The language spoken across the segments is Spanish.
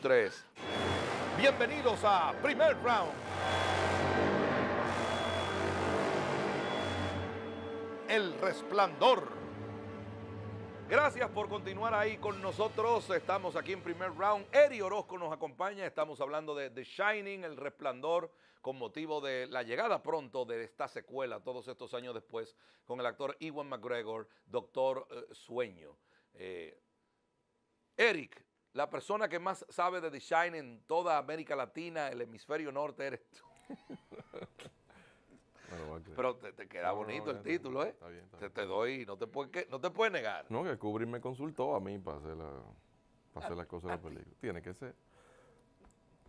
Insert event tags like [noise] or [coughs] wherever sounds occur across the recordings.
3 Bienvenidos a Primer Round. El resplandor. Gracias por continuar ahí con nosotros. Estamos aquí en Primer Round. Eri Orozco nos acompaña. Estamos hablando de The Shining, El resplandor con motivo de la llegada pronto de esta secuela, todos estos años después, con el actor Iwan McGregor, Doctor eh, Sueño. Eh, Eric, la persona que más sabe de design en toda América Latina, el hemisferio norte, eres tú. Pero te, queda bonito el título, ¿eh? Te, doy, no te, no te puedes negar. No, que Kubrick me consultó a mí para hacer, las cosas de la ah, película. Tiene que ser.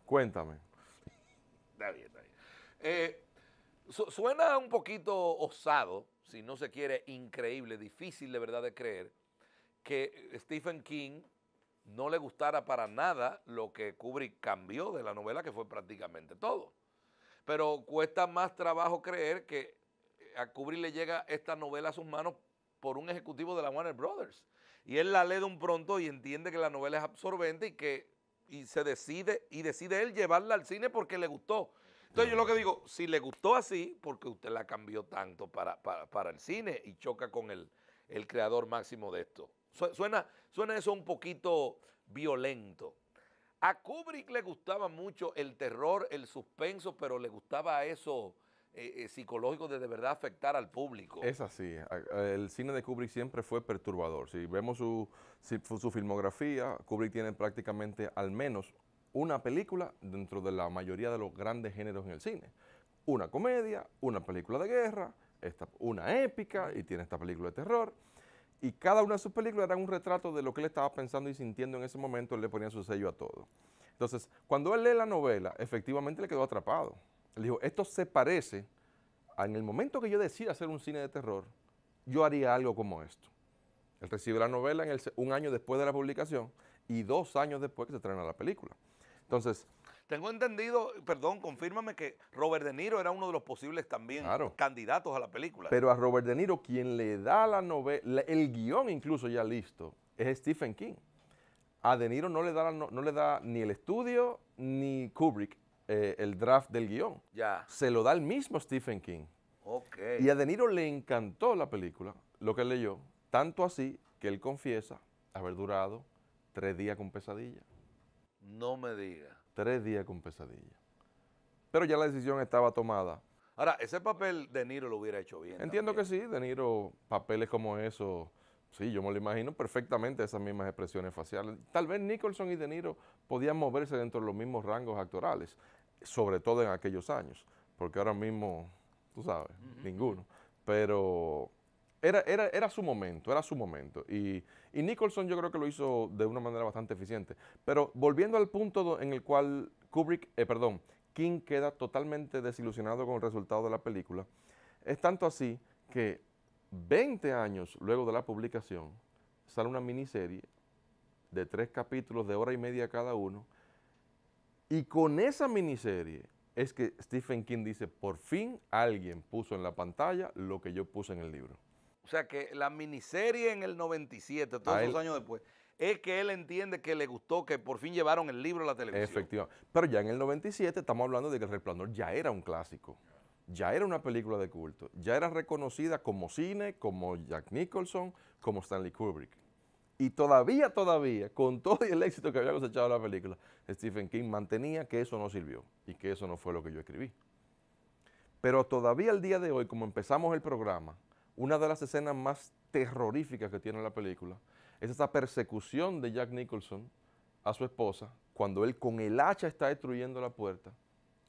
Cuéntame. Está bien, está bien. Eh, suena un poquito osado, si no se quiere, increíble, difícil de verdad de creer, que Stephen King no le gustara para nada lo que Kubrick cambió de la novela, que fue prácticamente todo. Pero cuesta más trabajo creer que eh, a Kubrick le llega esta novela a sus manos por un ejecutivo de la Warner Brothers. Y él la lee de un pronto y entiende que la novela es absorbente y que y se decide, y decide él llevarla al cine porque le gustó. Entonces yo lo que digo, si le gustó así, porque usted la cambió tanto para, para, para el cine y choca con el, el creador máximo de esto. Suena, Suena eso un poquito violento. A Kubrick le gustaba mucho el terror, el suspenso, pero le gustaba eso eh, eh, psicológico de de verdad afectar al público. Es así. El cine de Kubrick siempre fue perturbador. Si vemos su, filmografía, Kubrick tiene prácticamente al menos una película dentro de la mayoría de los grandes géneros en el cine. Una comedia, una película de guerra, una épica y tiene esta película de terror y cada una de sus películas era un retrato de lo que él estaba pensando y sintiendo en ese momento, él le ponía su sello a todo. Entonces, cuando él lee la novela, efectivamente le quedó atrapado. Él dijo, esto se parece, a, en el momento que yo decida hacer un cine de terror, yo haría algo como esto. Él recibe la novela en un año después de la publicación y dos años después que se a la película. Entonces, tengo entendido, perdón, confírmame que Robert De Niro era uno de los posibles también candidatos a la película. Pero a Robert De Niro, quien le da la novela, el guión incluso ya listo, es Stephen King. A De Niro no le da, ni el estudio ni Kubrick eh, el draft del guión. Ya. Se lo da el mismo Stephen King. Okay. Y a De Niro le encantó la película, lo que leyó, tanto así que él confiesa haber durado tres días con pesadilla. No me digas tres días con pesadilla. Pero ya la decisión estaba tomada. Ahora, ese papel de Niro lo hubiera hecho bien. Entiendo que sí, De Niro, papeles como eso, sí, yo me lo imagino perfectamente esas mismas expresiones faciales. Tal vez Nicholson y De Niro podían moverse dentro de los mismos rangos actorales, sobre todo en aquellos años, porque ahora mismo, tú sabes, ninguno. Pero era, su momento, era su momento. Y, Nicholson yo creo que lo hizo de una manera bastante eficiente. Pero volviendo al punto en el cual Kubrick, eh, perdón, King queda totalmente desilusionado con el resultado de la película, es tanto así que 20 años luego de la publicación sale una miniserie de tres capítulos de hora y media cada uno. Y con esa miniserie es que Stephen King dice, por fin alguien puso en la pantalla lo que yo puse en el libro. O sea que la miniserie en el 97, todos esos años después, es que él entiende que le gustó, que por fin llevaron el libro a la televisión. Efectivamente. Pero ya en el 97 estamos hablando de que El Resplandor ya era un clásico. Ya era una película de culto. Ya era reconocida como cine, como Jack Nicholson, como Stanley Kubrick. Y todavía, todavía, con todo el éxito que había cosechado la película, Stephen King mantenía que eso no sirvió y que eso no fue lo que yo escribí. Pero todavía al día de hoy, como empezamos el programa, una de las escenas más terroríficas que tiene la película es esa persecución de Jack Nicholson a su esposa cuando él con el hacha está destruyendo la puerta,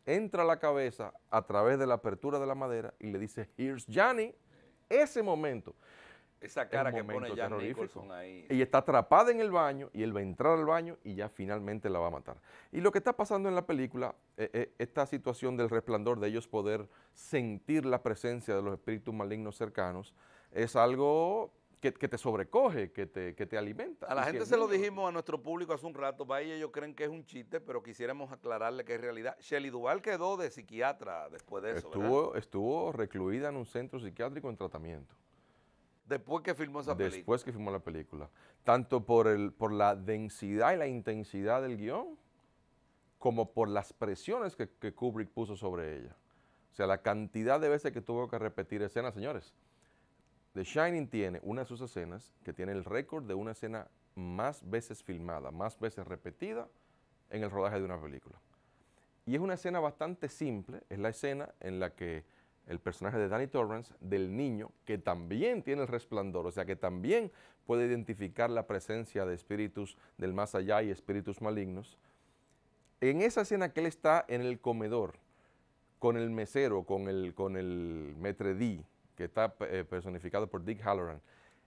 entra a la cabeza a través de la apertura de la madera y le dice, here's Johnny, ese momento. Esa cara que pone Jack Nicholson ahí. está atrapada en el baño y él va a entrar al baño y ya finalmente la va a matar. Y lo que está pasando en la película, eh, eh, esta situación del resplandor, de ellos poder sentir la presencia de los espíritus malignos cercanos, es algo que, te sobrecoge, que te, que te alimenta. A la gente se lo dijimos a nuestro público hace un rato, para ellos creen que es un chiste, pero quisiéramos aclararle que es realidad. Shelly Duval quedó de psiquiatra después de eso. Estuvo, estuvo recluida en un centro psiquiátrico en tratamiento. Después que filmó esa película. Después que filmó la película. Tanto por, el, por la densidad y la intensidad del guión, como por las presiones que, que Kubrick puso sobre ella. O sea, la cantidad de veces que tuvo que repetir escenas, señores. The Shining tiene una de sus escenas que tiene el récord de una escena más veces filmada, más veces repetida en el rodaje de una película. Y es una escena bastante simple, es la escena en la que el personaje de Danny Torrance, del niño, que también tiene el resplandor, o sea, que también puede identificar la presencia de espíritus del más allá y espíritus malignos. En esa escena que él está en el comedor, con el mesero, con el, con el metre D, que está eh, personificado por Dick Halloran,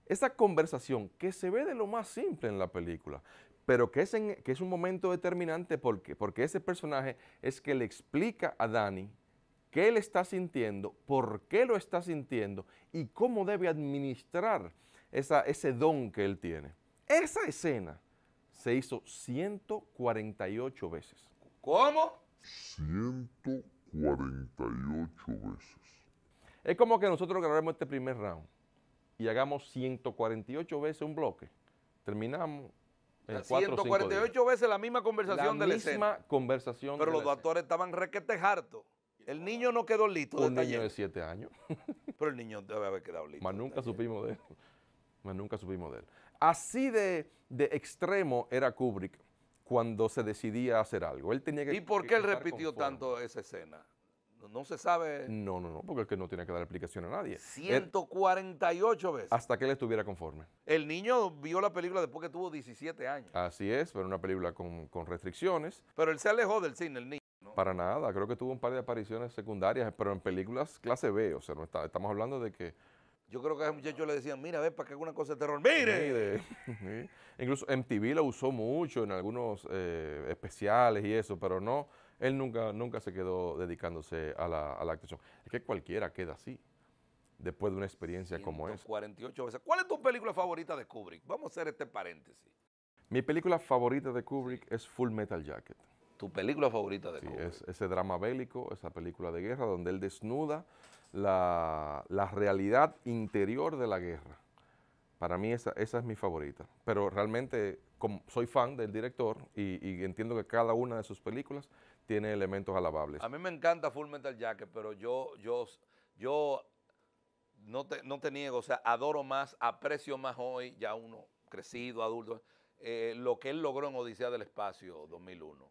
esa conversación que se ve de lo más simple en la película, pero que es, que es un momento determinante porque, porque ese personaje es que le explica a Danny qué él está sintiendo, por qué lo está sintiendo y cómo debe administrar ese don que él tiene. Esa escena se hizo 148 veces. ¿Cómo? 148 veces. Es como que nosotros grabemos este primer round y hagamos 148 veces un bloque. Terminamos. En 148 veces la misma conversación de la misma conversación. Pero los dos actores estaban requete harto. El niño no quedó listo. Un niño de siete años. [laughs] Pero el niño debe haber quedado listo. Más nunca supimos de él. Más nunca supimos de él. Así de, de extremo era Kubrick cuando se decidía hacer algo. Él tenía que ¿Y por qué él repitió tanto esa escena? No se sabe. No, no, no, porque él no tiene que dar explicación a nadie. 148 veces. Hasta que él estuviera conforme. El niño vio la película después que tuvo 17 años. Así es, pero una película con restricciones. Pero él se alejó del cine, el niño para nada. Creo que tuvo un par de apariciones secundarias, pero en películas clase B. O sea, no estamos hablando de que. Yo creo que a ese muchacho le decían, mira, ve para que alguna cosa de terror. ¡Mire! [laughs] incluso Incluso MTV lo usó mucho en algunos eh, especiales y eso, pero no. Él nunca, nunca se quedó dedicándose a la, a actuación. Es que cualquiera queda así después de una experiencia como esa. 48 veces. ¿Cuál es tu película favorita de Kubrick? Vamos a hacer este paréntesis. Mi película favorita de Kubrick es Full Metal Jacket tu película favorita de sí, Es ese drama bélico, esa película de guerra, donde él desnuda la, realidad interior de la guerra. Para mí esa, esa es mi favorita. Pero realmente como soy fan del director y, entiendo que cada una de sus películas tiene elementos alabables. A mí me encanta Full Metal Jacket, pero yo, yo, yo no, te, no te niego, o sea, adoro más, aprecio más hoy, ya uno crecido, adulto, eh, lo que él logró en Odisea del Espacio 2001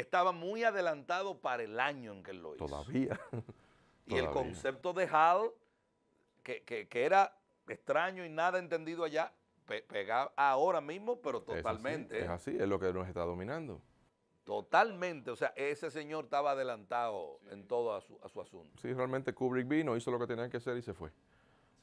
estaba muy adelantado para el año en que él lo hizo. Todavía. y el concepto de Hall, que, era extraño y nada entendido allá, pegaba ahora mismo, pero totalmente. Es así, es lo que nos está dominando. Totalmente, o sea, ese señor estaba adelantado en todo a su, a su asunto. Sí, realmente Kubrick vino, hizo lo que tenía que hacer y se fue.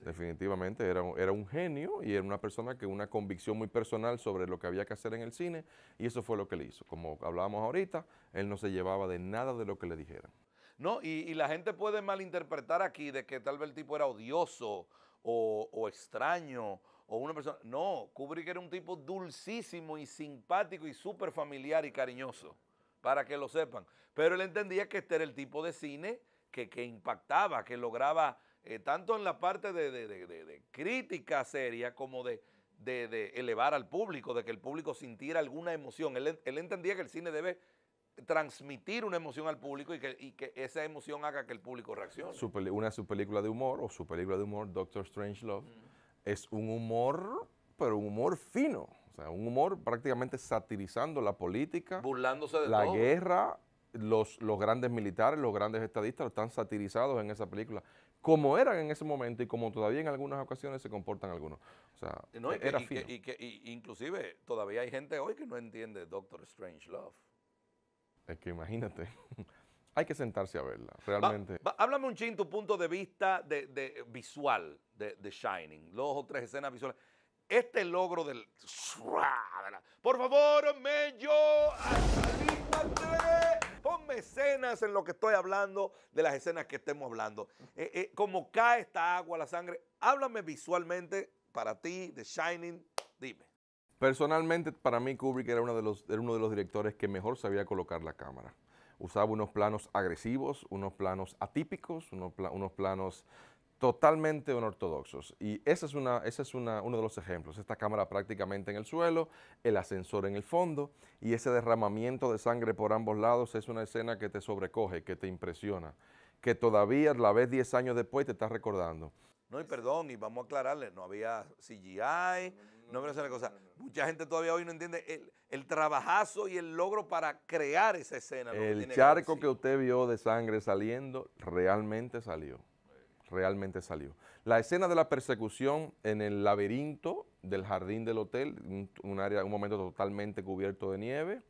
Definitivamente, era, era un genio y era una persona que una convicción muy personal sobre lo que había que hacer en el cine y eso fue lo que le hizo. Como hablábamos ahorita, él no se llevaba de nada de lo que le dijeran. No, y, la gente puede malinterpretar aquí de que tal vez el tipo era odioso o, extraño o una persona. No, Kubrick era un tipo dulcísimo y simpático y súper familiar y cariñoso, para que lo sepan. Pero él entendía que este era el tipo de cine que, que impactaba, que lograba eh, tanto en la parte de, crítica seria como de, elevar al público, de que el público sintiera alguna emoción. Él, entendía que el cine debe transmitir una emoción al público y que, esa emoción haga que el público reaccione. Una una su película de humor o su película de humor, Doctor Strange Love, es un humor, pero un humor fino. O sea, un humor prácticamente satirizando la política, burlándose de la guerra, los, los grandes militares, los grandes estadistas están satirizados en esa película como eran en ese momento y como todavía en algunas ocasiones se comportan algunos. O sea, era que, Y que, inclusive todavía hay gente hoy que no entiende Doctor Strange Love. Es que imagínate, [laughs] hay que sentarse a verla, realmente. háblame un chin tu punto de vista de, visual de, Shining, dos o tres escenas visuales. Este logro del... Por favor, me yo escenas en lo que estoy hablando, de las escenas que estemos hablando. Eh, eh, como cae esta agua, la sangre, háblame visualmente para ti, de Shining, dime. Personalmente, para mí Kubrick era uno de los, uno de los directores que mejor sabía colocar la cámara. Usaba unos planos agresivos, unos planos atípicos, unos planos totalmente unortodoxos. Y ese es, una, ese es una, uno de los ejemplos. Esta cámara prácticamente en el suelo, el ascensor en el fondo y ese derramamiento de sangre por ambos lados es una escena que te sobrecoge, que te impresiona, que todavía la ves 10 años después te estás recordando. No, y perdón, y vamos a aclararle, no había CGI, no, no, esa cosa. Mucha gente todavía hoy no entiende el, trabajazo y el logro para crear esa escena. el charco que usted vio de sangre saliendo realmente salió realmente salió. La escena de la persecución en el laberinto del jardín del hotel, un, área, un momento totalmente cubierto de nieve,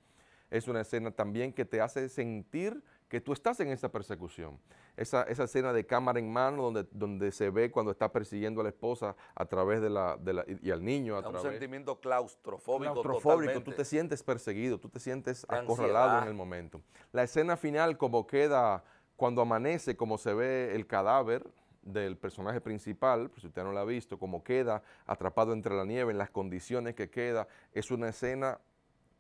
es una escena también que te hace sentir que tú estás en esa persecución. Esa, esa escena de cámara en mano donde, donde se ve cuando está persiguiendo a la esposa a través de la, de la y, al niño a Un sentimiento claustrofóbico. Claustrofóbico, tú te sientes perseguido, tú te sientes acorralado en el momento. La escena final como queda cuando amanece, como se ve el cadáver del personaje principal, si usted no lo ha visto, cómo queda atrapado entre la nieve, en las condiciones que queda, es una escena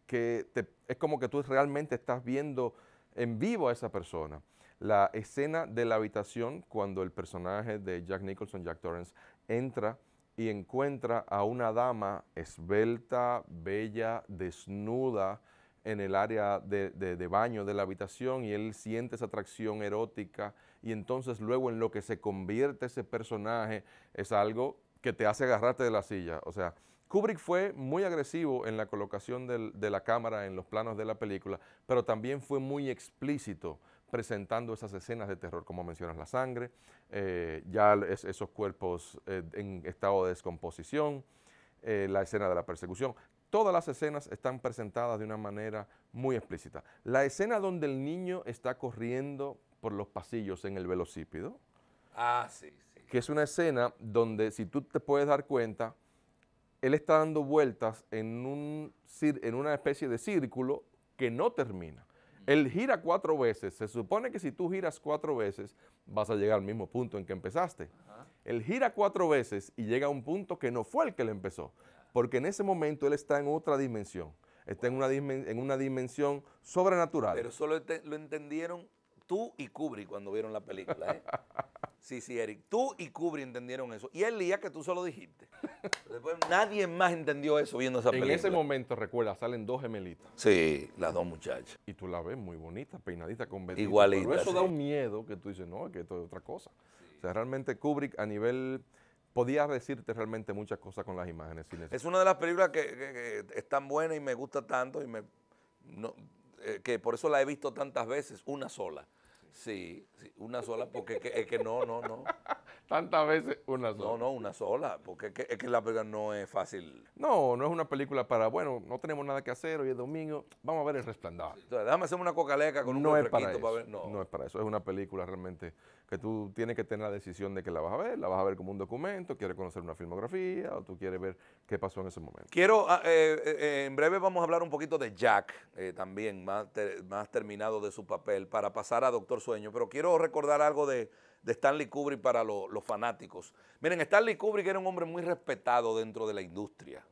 que te, es como que tú realmente estás viendo en vivo a esa persona. La escena de la habitación cuando el personaje de Jack Nicholson, Jack Torrance, entra y encuentra a una dama esbelta, bella, desnuda, en el área de, baño de la habitación y él siente esa atracción erótica y entonces luego en lo que se convierte ese personaje es algo que te hace agarrarte de la silla. O sea, Kubrick fue muy agresivo en la colocación de la cámara en los planos de la película, pero también fue muy explícito presentando esas escenas de terror, como mencionas la sangre, eh, ya esos cuerpos eh, en estado de descomposición, eh, la escena de la persecución. Todas las escenas están presentadas de una manera muy explícita. La escena donde el niño está corriendo por los pasillos en el velocípedo. Ah, sí, sí. Que es una escena donde, si tú te puedes dar cuenta, él está dando vueltas en, un, en una especie de círculo que no termina. Él gira cuatro veces. Se supone que si tú giras cuatro veces, vas a llegar al mismo punto en que empezaste. Él gira cuatro veces y llega a un punto que no fue el que le empezó, porque en ese momento él está en otra dimensión, está en, una en una dimensión sobrenatural. Pero solo lo entendieron tú y Kubrick cuando vieron la película. ¿eh? [laughs] Sí, sí, Eric. Tú y Kubrick entendieron eso. Y día que tú solo dijiste. nadie más entendió eso viendo esa película. En ese momento, recuerda, salen dos gemelitas. Sí, las dos muchachas. Y tú la ves muy bonita, peinadita, con vestido. Igualita. Pero eso da un miedo que tú dices, no, que esto es otra cosa realmente Kubrick a nivel podía decirte realmente muchas cosas con las imágenes. es una de las películas que, es tan buena y me gusta tanto y me eh, que por eso la he visto tantas veces, una sola. Sí, una sola, porque es que, no, no, no. [laughs] Tantas veces una sola. No, no, una sola, porque es que, la verdad no es fácil. No, no es una película para, bueno, no tenemos nada que hacer, hoy es domingo, vamos a ver El Resplandor. Entonces, déjame hacer una cocaleca con un no es para, eso, ver. No. es para eso, es una película realmente que tú tienes que tener la decisión de que la vas a ver, la vas a ver como un documento, quieres conocer una filmografía o tú quieres ver qué pasó en ese momento. Quiero, ah, eh, eh, eh, en breve vamos a hablar un poquito de Jack, también más, más terminado de su papel, para pasar a Doctor Sueño, pero quiero recordar algo de, Stanley Kubrick para los fanáticos. Miren, Stanley Kubrick era un hombre muy respetado dentro de la industria,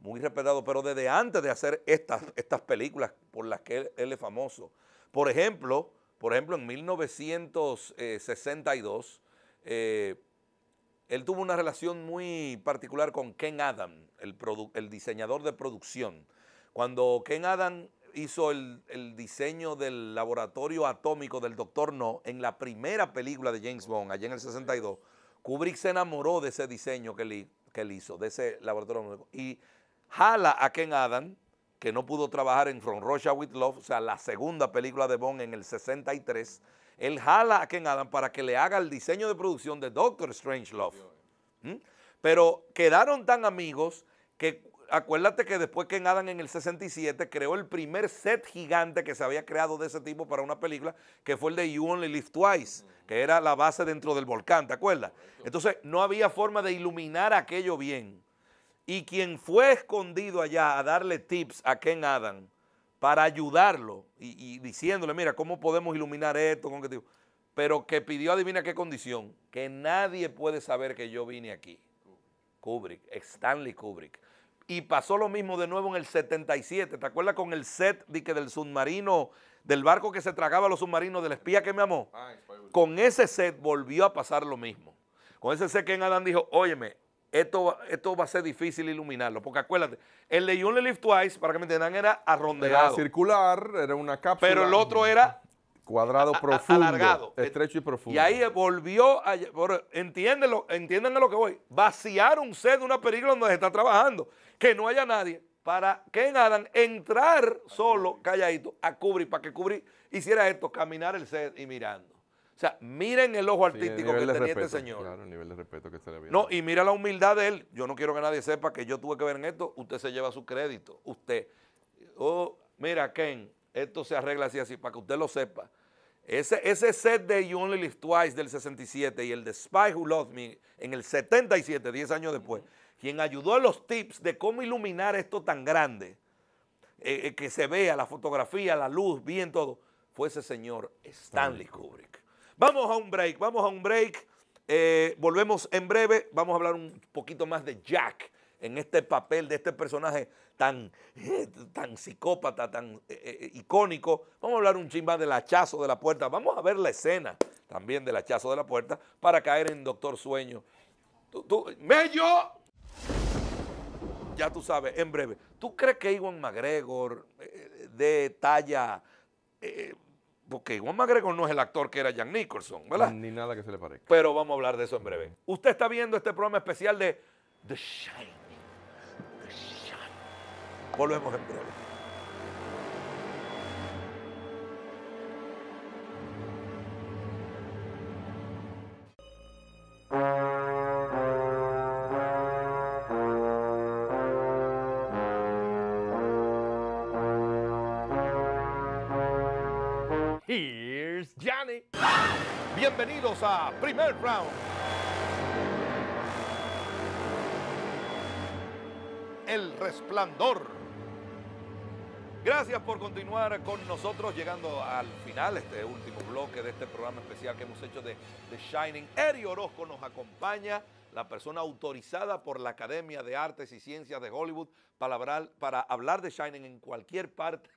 muy respetado, pero desde antes de hacer estas, estas películas por las que él, es famoso. Por ejemplo, por ejemplo, en 1962, eh, él tuvo una relación muy particular con Ken Adam, el, el diseñador de producción. Cuando Ken Adam hizo el, diseño del laboratorio atómico del Doctor No en la primera película de James Bond, allá en el 62. Kubrick se enamoró de ese diseño que, que él hizo, de ese laboratorio atómico. Y jala a Ken Adam, que no pudo trabajar en From Russia with Love, o sea, la segunda película de Bond en el 63. Él jala a Ken Adam para que le haga el diseño de producción de Doctor Strange Love. ¿Mm? Pero quedaron tan amigos que acuérdate que después que Adam en el 67 creó el primer set gigante que se había creado de ese tipo para una película, que fue el de You Only Live Twice, que era la base dentro del volcán, ¿te acuerdas? Entonces no había forma de iluminar aquello bien. Y quien fue escondido allá a darle tips a Ken Adam para ayudarlo y, diciéndole, mira, ¿cómo podemos iluminar esto? Pero que pidió, adivina qué condición, que nadie puede saber que yo vine aquí. Kubrick, Stanley Kubrick. Y pasó lo mismo de nuevo en el 77. ¿Te acuerdas con el set del submarino, del barco que se tragaba a los submarinos, del espía que me amó? Ah, con ese set volvió a pasar lo mismo. Con ese set que en Adán dijo, óyeme, esto, esto va a ser difícil iluminarlo. Porque acuérdate, el de You Only Twice, para que me entiendan, era arrondeado. Era circular, era una cápsula. Pero el otro era cuadrado profundo, alargado, estrecho y profundo. Y ahí volvió a, entiéndelo, entiéndanme lo que voy, vaciar un set de una película donde se está trabajando que no haya nadie para que Adán entrar solo, calladito, a cubrir, para que cubrir hiciera esto, caminar el set y mirando. O sea, miren el ojo artístico que tenía este señor. Claro, el nivel de respeto que se le No, y mira la humildad de él. Yo no quiero que nadie sepa que yo tuve que ver en esto. Usted se lleva su crédito. Usted. Oh, mira, Ken, esto se arregla así, así, para que usted lo sepa. Ese, ese set de You Only Live Twice del 67 y el de Spy Who Loved Me en el 77, 10 años después quien ayudó a los tips de cómo iluminar esto tan grande, eh, eh, que se vea la fotografía, la luz, bien todo, fue ese señor Stanley Kubrick. Vamos a un break, vamos a un break. Eh, volvemos en breve, vamos a hablar un poquito más de Jack en este papel de este personaje tan, tan psicópata, tan icónico. Vamos a hablar un chimba del hachazo de la puerta. Vamos a ver la escena también del hachazo de la puerta para caer en Doctor Sueño. ¿Tú, tú, mello ya tú sabes, en breve. ¿Tú crees que Iwan McGregor eh, eh, de talla... Eh, porque Iwan McGregor no es el actor que era Jack Nicholson, ¿verdad? Ni nada que se le parezca. Pero vamos a hablar de eso en breve. Usted está viendo este programa especial de The Shining. The Shining. Volvemos en breve. Here's Johnny. Bienvenidos a Primer Round. El resplandor. Gracias por continuar con nosotros, llegando al final, este último bloque de este programa especial que hemos hecho de The Shining. Eri Orozco nos acompaña, la persona autorizada por la Academia de Artes y Ciencias de Hollywood para hablar, para hablar de Shining en cualquier parte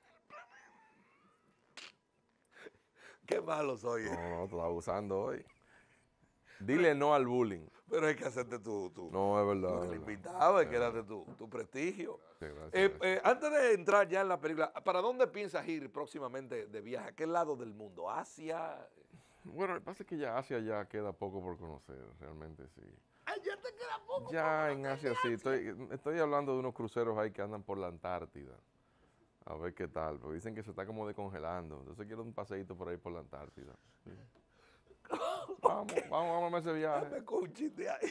Qué malo soy. No, no, tú abusando hoy. Dile no al bullying. Pero hay que hacerte tu... no, es verdad. Tu invitado, hay que darte tu, prestigio. Eh, eh, antes de entrar ya en la película, ¿para dónde piensas ir próximamente de viaje? ¿A qué lado del mundo? ¿Asia? Bueno, lo que pasa es que ya Asia ya queda poco por conocer, realmente sí. ya te queda poco. Ya en Asia, Asia sí. Estoy, estoy hablando de unos cruceros ahí que andan por la Antártida. A ver qué tal, pero dicen que se está como descongelando. Entonces quiero un paseíto por ahí por la Antártida. [coughs] vamos, vamos, vamos a ese viaje. Dame chiste ahí.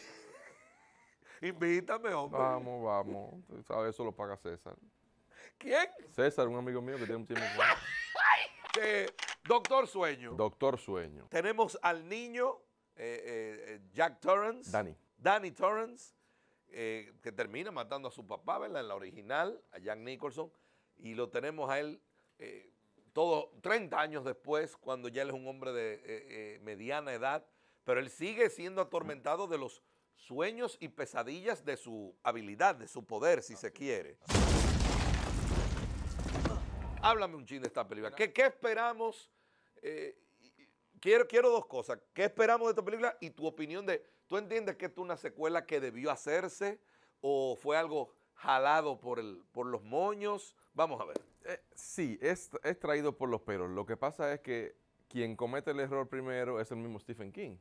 [laughs] Invítame, hombre. Vamos, vamos. sabes, eso lo paga César. ¿Quién? César, un amigo mío que tiene un tiempo [laughs] eh, doctor Sueño. Doctor Sueño. Tenemos al niño eh, eh, Jack Torrance. Danny. Danny Torrance, que termina matando a su papá, ¿verdad? En la original, a Jack Nicholson y lo tenemos a él eh, todos 30 años después, cuando ya él es un hombre de eh, eh, mediana edad, pero él sigue siendo atormentado de los sueños y pesadillas de su habilidad, de su poder, si se quiere. Háblame un chiste de esta película. ¿Qué, esperamos? Eh, quiero, quiero dos cosas. ¿Qué esperamos de esta película? Y tu opinión de, ¿tú entiendes que esto es una secuela que debió hacerse o fue algo jalado por, el, por los moños. Vamos a ver. Eh, sí, es, traído por los pelos. Lo que pasa es que quien comete el error primero es el mismo Stephen King.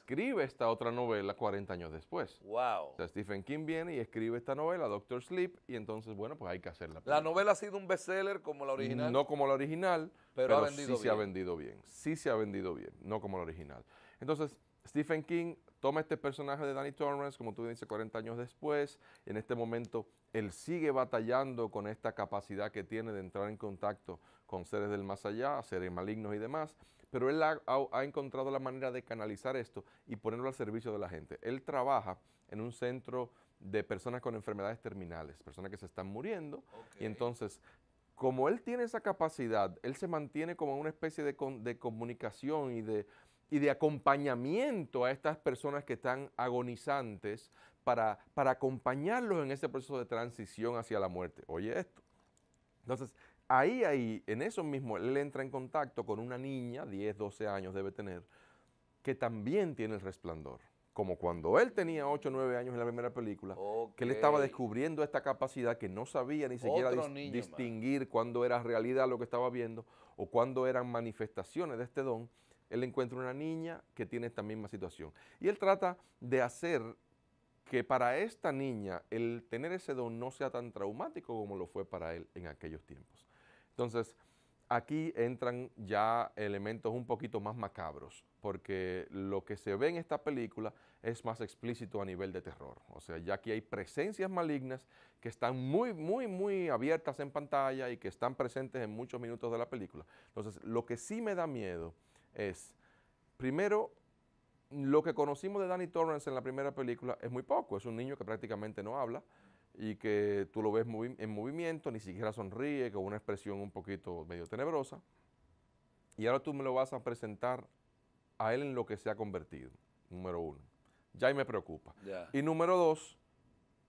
Escribe esta otra novela 40 años después. Wow. O sea, Stephen King viene y escribe esta novela, Doctor Sleep, y entonces, bueno, pues hay que hacerla. ¿La novela ha sido un bestseller como la original? No como la original, pero, sí se ha vendido bien. Sí se ha vendido bien, no como la original. Entonces, Stephen King toma este personaje de Danny Torrance, como tú dices, 40 años después. En este momento, él sigue batallando con esta capacidad que tiene de entrar en contacto con seres del más allá, seres malignos y demás. Pero él ha, encontrado la manera de canalizar esto y ponerlo al servicio de la gente. Él trabaja en un centro de personas con enfermedades terminales, personas que se están muriendo. Y entonces como él tiene esa capacidad, él se mantiene como una especie de, de comunicación y de, y de acompañamiento a estas personas que están agonizantes para, para acompañarlos en ese proceso de transición hacia la muerte. Oye esto. Entonces, ahí, ahí, en eso mismo, él entra en contacto con una niña, 10, 12 años debe tener, que también tiene el resplandor. Como cuando él tenía 8, 9 años en la primera película, que él estaba descubriendo esta capacidad que no sabía ni siquiera distinguir cuándo era realidad lo que estaba viendo o cuándo eran manifestaciones de este don. Él encuentra una niña que tiene esta misma situación. Y él trata de hacer que para esta niña el tener ese don no sea tan traumático como lo fue para él en aquellos tiempos. Entonces, aquí entran ya elementos un poquito más macabros, porque lo que se ve en esta película es más explícito a nivel de terror. O sea, ya aquí hay presencias malignas que están muy, muy, muy abiertas en pantalla y que están presentes en muchos minutos de la película. Entonces, lo que sí me da miedo es, primero, lo que conocimos de Danny Torrance en la primera película es muy poco. Es un niño que prácticamente no habla y que tú lo ves en movimiento, ni siquiera sonríe, con una expresión un poquito medio tenebrosa. Y ahora tú me lo vas a presentar a él en lo que se ha convertido, número uno. Ya ahí me preocupa. Y número dos,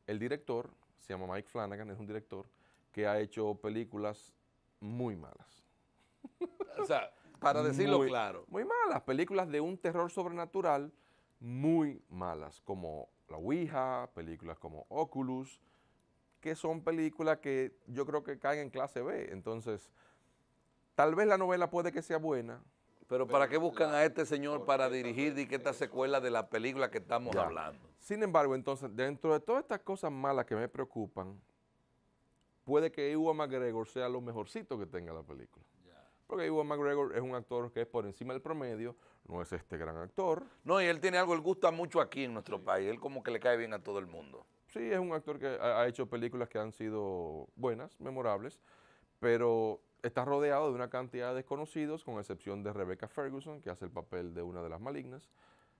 el director, se llama Mike Flanagan, es un director que ha hecho películas muy malas. o sea, para decirlo claro. Muy malas, películas de un terror sobrenatural muy malas, como La Ouija, películas como Oculus, que son películas que yo creo que caen en clase B. Entonces, tal vez la novela puede que sea buena. Pero, ¿para qué buscan a este señor para dirigir y que esta secuela de la película que estamos hablando? Sin embargo, entonces, dentro de todas estas cosas malas que me preocupan, puede que Ewan McGregor sea lo mejorcito que tenga la película. Porque Iwan McGregor es un actor que es por encima del promedio, no es este gran actor. No, y él tiene algo, él gusta mucho aquí en nuestro país, él como que le cae bien a todo el mundo. Sí, es un actor que ha hecho películas que han sido buenas, memorables, pero está rodeado de una cantidad de desconocidos, con excepción de Rebecca Ferguson, que hace el papel de una de las malignas,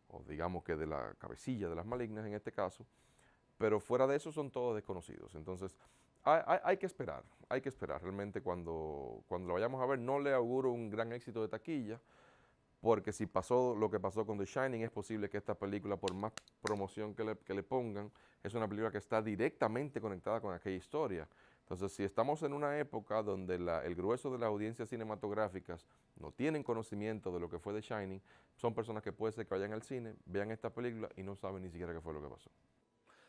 o digamos que de la cabecilla de las malignas en este caso, pero fuera de eso son todos desconocidos. Entonces, hay, que esperar, hay que esperar. Realmente cuando, cuando lo vayamos a ver no le auguro un gran éxito de taquilla, porque si pasó lo que pasó con The Shining, es posible que esta película, por más promoción que le, pongan, es una película que está directamente conectada con aquella historia. Entonces, si estamos en una época donde el grueso de las audiencias cinematográficas no tienen conocimiento de lo que fue The Shining, son personas que puede ser que vayan al cine, vean esta película y no saben ni siquiera qué fue lo que pasó.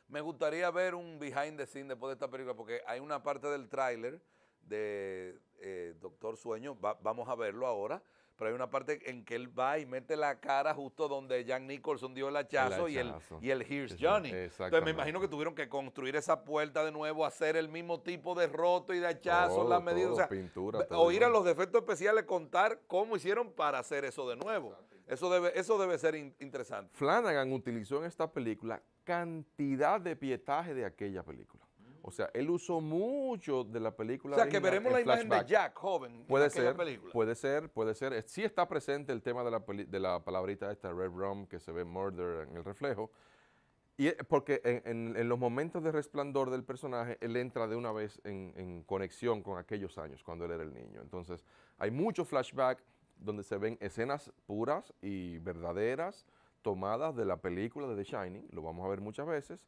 Me gustaría ver un behind the scene después de esta película, porque hay una parte del tráiler de eh, Doctor Sueño, vamos a verlo ahora, pero hay una parte en que él va y mete la cara justo donde Jack Nicholson dio el hachazo, Y, el, y el Here's Johnny. Entonces me imagino que tuvieron que construir esa puerta de nuevo, hacer el mismo tipo de roto y de hachazo, las medidas. o ir a los defectos especiales contar cómo hicieron para hacer eso de nuevo. Eso debe, eso debe ser interesante. Flanagan utilizó en esta película cantidad de pietaje de aquella película. O sea, él usó mucho de la película. O sea, que veremos la imagen de Jack, joven. Puede ser, película. puede ser, puede ser. Eh, sí está presente el tema de la, de la palabrita esta, Red Rum, que se ve Murder en el reflejo. Y eh, porque en, los momentos de resplandor del personaje, él entra de una vez en, en, conexión con aquellos años, cuando él era el niño. Entonces, hay mucho flashback donde se ven escenas puras y verdaderas tomadas de la película de The Shining, lo vamos a ver muchas veces,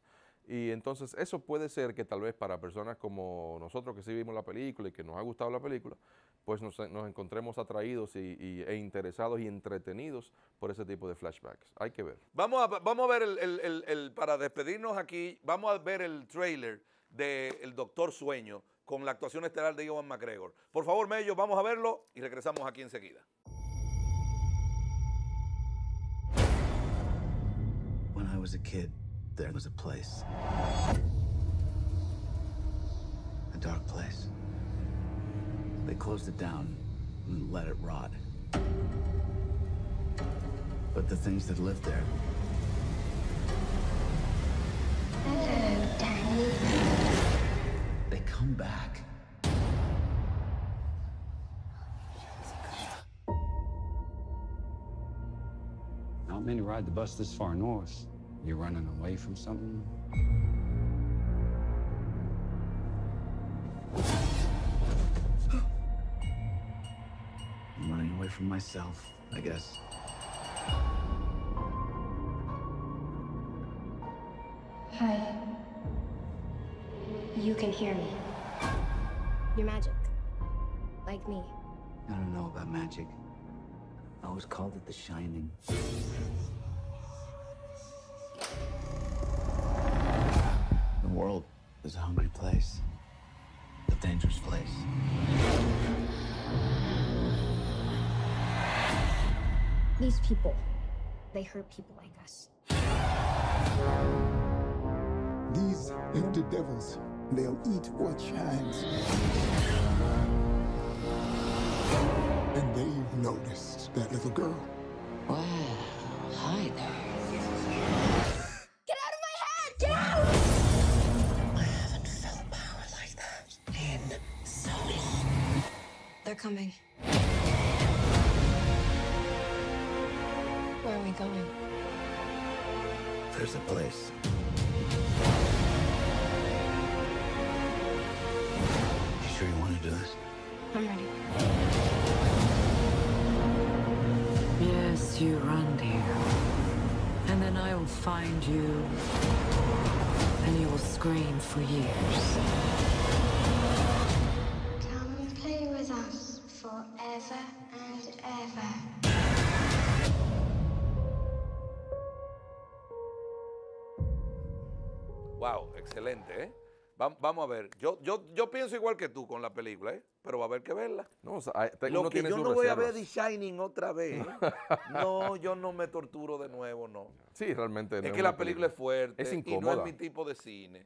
y entonces eso puede ser que tal vez para personas como nosotros que sí vimos la película y que nos ha gustado la película, pues nos, encontremos atraídos y, e interesados y entretenidos por ese tipo de flashbacks. Hay que ver. Vamos a, vamos a ver, el, para despedirnos aquí, vamos a ver el trailer de el Doctor Sueño con la actuación estelar de Iwan McGregor. Por favor, Mello, vamos a verlo y regresamos aquí enseguida. When there was a place. A dark place. They closed it down and let it rot. But the things that lived there. Hello, They come back. Not many ride the bus this far north. You're running away from something? I'm running away from myself, I guess. Hi. You can hear me. You're magic. Like me. I don't know about magic. I always called it the shining. The world is a hungry place, a dangerous place. These people, they hurt people like us. These empty devils, they'll eat what shines. And they've noticed that little girl. Well, hi there. coming. Where are we going? There's a place. You sure you want to do this? I'm ready. Yes, you run, dear. And then I will find you, and you will scream for years. ¿eh? Vamos a ver, yo, yo, pienso igual que tú con la película, ¿eh? pero va a haber que verla. No, Lo que yo no voy a ver The Shining otra vez. [laughs] No, yo no me torturo de nuevo, no. Sí, realmente. No es, que la película, es fuerte es incómoda. y no es mi tipo de cine.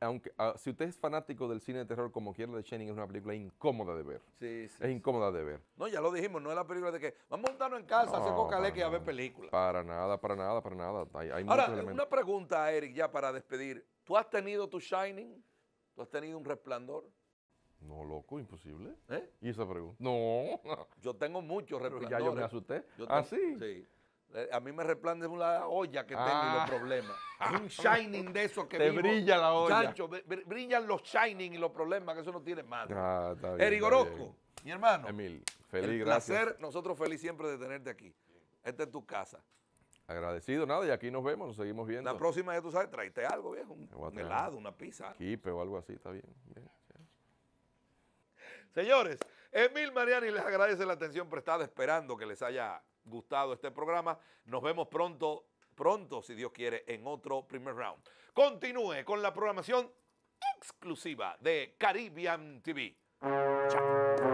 aunque si usted es fanático del cine de terror como quiere The Shining es una película incómoda de ver. Sí, sí. Es incómoda de ver. No, ya lo dijimos, no es la película de que vamos a montarnos en casa, no, hacer coca y a ver películas. Para nada, para nada, para nada. Hay, Ahora, una pregunta, Eric, ya para despedir. ¿Tú has tenido tu shining? ¿Tú has tenido un resplandor? No, loco, imposible. ¿Eh? ¿Y esa pregunta? No. [laughs] Yo tengo muchos resplandores. ya yo me asusté. ¿Ah, sí? Sí. Eh, a mí me resplande una olla que tengo y los ah. problemas. [laughs] Un shining de esos que Te brilla la olla. Chancho, brillan los shining y los problemas, que eso no tiene madre. Ah, Orozco, mi hermano. Emil, feliz, el placer, nosotros feliz siempre de tenerte aquí. Esta es tu casa. Agradecido, nada, y aquí nos vemos, nos seguimos viendo. La próxima ya tú sabes, tráete algo, viejo. Un, helado, una pizza. kipe o algo así, está bien. Señores, Emil Mariani les agradece la atención prestada, esperando que les haya gustado este programa. Nos vemos pronto, pronto, si Dios quiere, en otro primer round. Continúe con la programación exclusiva de Caribbean TV. Chao.